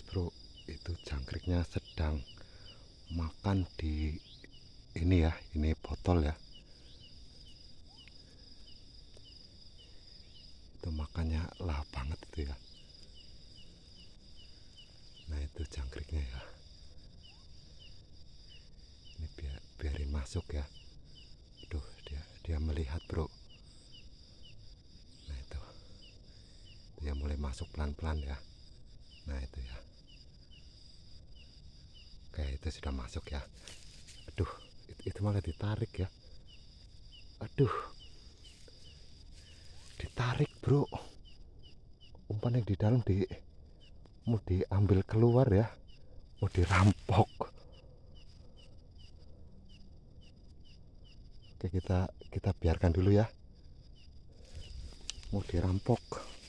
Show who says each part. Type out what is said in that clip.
Speaker 1: Mas Bro, itu jangkriknya sedang makan di ini ya, ini botol ya. Itu makannya lah banget itu ya. Nah, itu jangkriknya ya. Ini biar biarin masuk ya. Aduh, dia dia melihat, Bro. Nah, itu. Dia mulai masuk pelan-pelan ya. itu sudah masuk ya aduh itu, itu malah ditarik ya aduh ditarik bro umpan yang di dalam di mau diambil keluar ya mau dirampok oke kita kita biarkan dulu ya mau dirampok